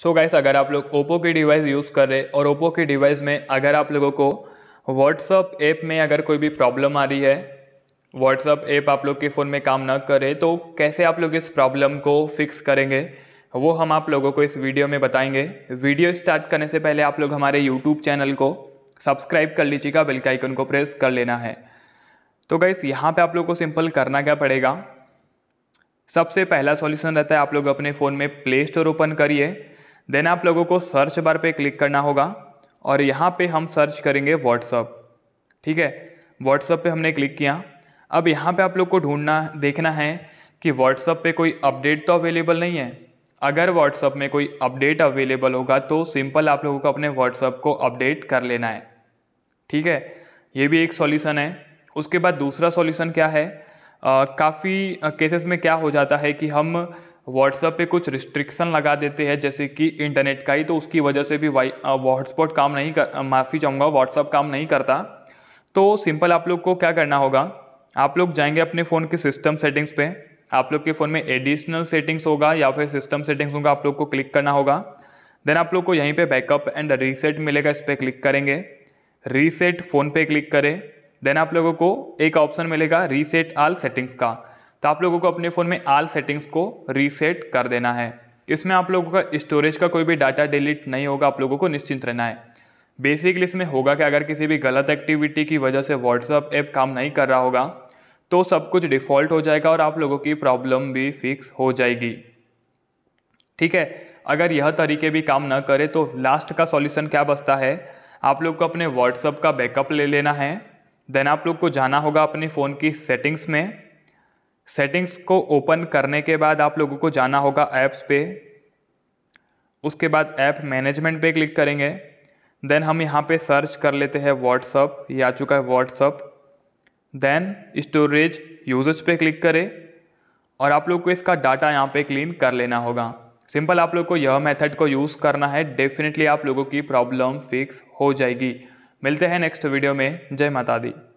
सो so guys अगर आप लोग ओप्पो की डिवाइस यूज़ कर रहे और ओप्पो की डिवाइस में अगर आप लोगों को व्हाट्सअप ऐप में अगर कोई भी प्रॉब्लम आ रही है व्हाट्सअप ऐप आप लोग के फ़ोन में काम ना करे तो कैसे आप लोग इस प्रॉब्लम को फिक्स करेंगे वो हम आप लोगों को इस वीडियो में बताएंगे वीडियो स्टार्ट करने से पहले आप लोग हमारे यूट्यूब चैनल को सब्सक्राइब कर लीजिएगा बेल का आइकन को प्रेस कर लेना है तो गाइस यहाँ पे आप लोग को सिंपल करना क्या पड़ेगा सबसे पहला सॉल्यूशन रहता है आप लोग अपने फ़ोन में प्ले स्टोर ओपन करिए देन आप लोगों को सर्च बार पे क्लिक करना होगा और यहाँ पे हम सर्च करेंगे व्हाट्सअप ठीक है व्हाट्सअप पे हमने क्लिक किया अब यहाँ पे आप लोग को ढूंढना देखना है कि व्हाट्सअप पे कोई अपडेट तो अवेलेबल नहीं है अगर व्हाट्सअप में कोई अपडेट अवेलेबल होगा तो सिंपल आप लोगों को अपने व्हाट्सअप को अपडेट कर लेना है ठीक है ये भी एक सॉल्यूशन है उसके बाद दूसरा सॉल्यूशन क्या है काफ़ी केसेस में क्या हो जाता है कि हम व्हाट्सएप पे कुछ रिस्ट्रिक्शन लगा देते हैं जैसे कि इंटरनेट का ही तो उसकी वजह से भी वाई हॉटस्पॉट काम नहीं कर माफ़ी चाहूँगा व्हाट्सअप काम नहीं करता तो सिंपल आप लोग को क्या करना होगा आप लोग जाएंगे अपने फ़ोन के सिस्टम सेटिंग्स पे आप लोग के फ़ोन में एडिशनल सेटिंग्स होगा या फिर सिस्टम सेटिंग्स होगा आप लोग को क्लिक करना होगा देन आप लोग को यहीं पे बैकअप एंड रीसेट मिलेगा इस पर क्लिक करेंगे रीसेट फ़ोन पे क्लिक करें देन आप लोगों को एक ऑप्शन मिलेगा रीसेट आल सेटिंग्स का तो आप लोगों को अपने फ़ोन में आल सेटिंग्स को रीसेट कर देना है इसमें आप लोगों का स्टोरेज का कोई भी डाटा डिलीट नहीं होगा आप लोगों को निश्चिंत रहना है बेसिकली इसमें होगा कि अगर किसी भी गलत एक्टिविटी की वजह से व्हाट्सअप ऐप काम नहीं कर रहा होगा तो सब कुछ डिफ़ॉल्ट हो जाएगा और आप लोगों की प्रॉब्लम भी फिक्स हो जाएगी ठीक है अगर यह तरीके भी काम ना करे तो लास्ट का सॉल्यूशन क्या बचता है आप लोग को अपने व्हाट्सअप का बैकअप ले लेना है देन आप लोग को जाना होगा अपने फ़ोन की सेटिंग्स में सेटिंग्स को ओपन करने के बाद आप लोगों को जाना होगा ऐप्स पे उसके बाद ऐप मैनेजमेंट पे क्लिक करेंगे देन हम यहाँ पे सर्च कर लेते हैं व्हाट्सअप ये आ चुका है व्हाट्सअप देन स्टोरेज यूजेज पे क्लिक करें और आप लोग को इसका डाटा यहाँ पे क्लीन कर लेना होगा सिंपल आप लोग को यह मेथड को यूज़ करना है डेफिनेटली आप लोगों की प्रॉब्लम फिक्स हो जाएगी मिलते हैं नेक्स्ट वीडियो में जय माता दी